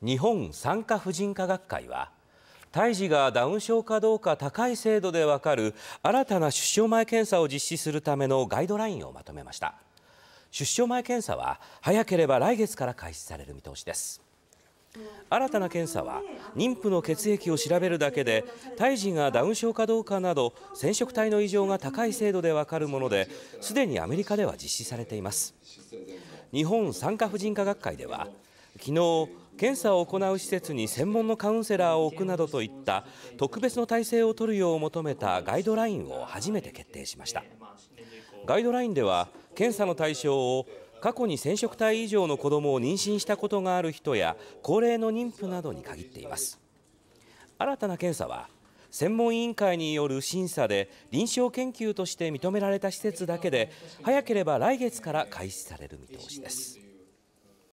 日本産科婦人科学会は胎児がダウン症かどうか高い精度でわかる新たな出生前検査を実施するためのガイドラインをまとめました出生前検査は早ければ来月から開始される見通しです新たな検査は妊婦の血液を調べるだけで胎児がダウン症かどうかなど染色体の異常が高い精度でわかるものですでにアメリカでは実施されています日本産科婦人科学会では昨日検査を行う施設に専門のカウンセラーを置くなどといった特別の体制を取るよう求めたガイドラインを初めて決定しましたガイドラインでは検査の対象を過去に染色体以上の子どもを妊娠したことがある人や高齢の妊婦などに限っています新たな検査は専門委員会による審査で臨床研究として認められた施設だけで早ければ来月から開始される見通しです